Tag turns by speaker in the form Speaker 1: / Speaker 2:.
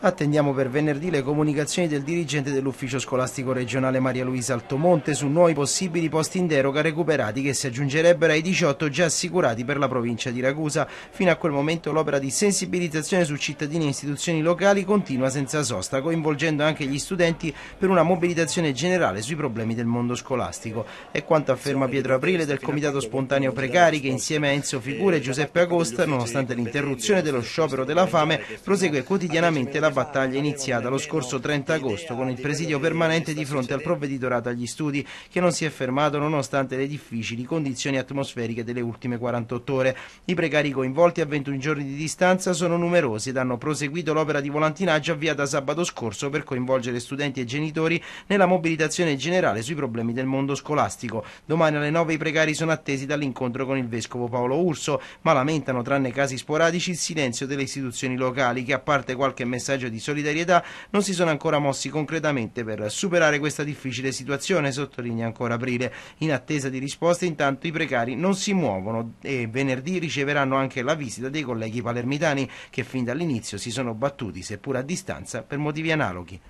Speaker 1: Attendiamo per venerdì le comunicazioni del dirigente dell'Ufficio Scolastico Regionale Maria Luisa Altomonte su nuovi possibili posti in deroga recuperati che si aggiungerebbero ai 18 già assicurati per la provincia di Ragusa. Fino a quel momento l'opera di sensibilizzazione su cittadini e istituzioni locali continua senza sosta, coinvolgendo anche gli studenti per una mobilitazione generale sui problemi del mondo scolastico. E quanto afferma Pietro Aprile del Comitato Spontaneo Precari che insieme a Enzo Figure e eh, Giuseppe Agosta, nonostante l'interruzione dello sciopero della fame, prosegue quotidianamente la la battaglia iniziata lo scorso 30 agosto con il presidio permanente di fronte al provveditorato agli studi che non si è fermato nonostante le difficili condizioni atmosferiche delle ultime 48 ore. I precari coinvolti a 21 giorni di distanza sono numerosi ed hanno proseguito l'opera di volantinaggio avviata sabato scorso per coinvolgere studenti e genitori nella mobilitazione generale sui problemi del mondo scolastico. Domani alle 9 i precari sono attesi dall'incontro con il vescovo Paolo Urso, ma lamentano tranne casi sporadici il silenzio delle istituzioni locali che a parte qualche messaggio collegio di solidarietà non si sono ancora mossi concretamente per superare questa difficile situazione, sottolinea ancora Aprile. In attesa di risposte intanto i precari non si muovono e venerdì riceveranno anche la visita dei colleghi palermitani che fin dall'inizio si sono battuti, seppur a distanza, per motivi analoghi.